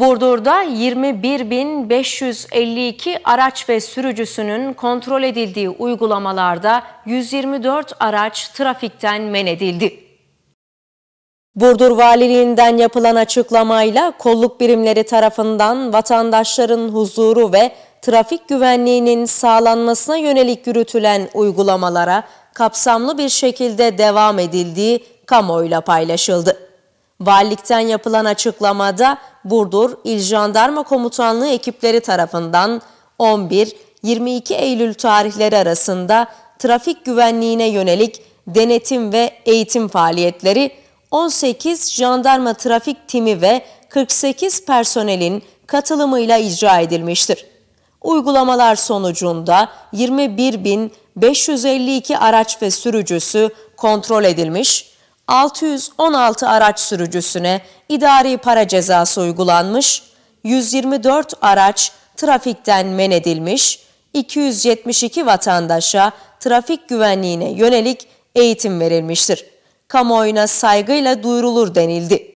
Burdur'da 21.552 araç ve sürücüsünün kontrol edildiği uygulamalarda 124 araç trafikten men edildi. Burdur Valiliğinden yapılan açıklamayla kolluk birimleri tarafından vatandaşların huzuru ve trafik güvenliğinin sağlanmasına yönelik yürütülen uygulamalara kapsamlı bir şekilde devam edildiği kamuoyuyla paylaşıldı. Valilikten yapılan açıklamada Burdur İl Jandarma Komutanlığı ekipleri tarafından 11-22 Eylül tarihleri arasında trafik güvenliğine yönelik denetim ve eğitim faaliyetleri, 18 jandarma trafik timi ve 48 personelin katılımıyla icra edilmiştir. Uygulamalar sonucunda 21.552 araç ve sürücüsü kontrol edilmiş, 616 araç sürücüsüne idari para cezası uygulanmış, 124 araç trafikten men edilmiş, 272 vatandaşa trafik güvenliğine yönelik eğitim verilmiştir. Kamuoyuna saygıyla duyurulur denildi.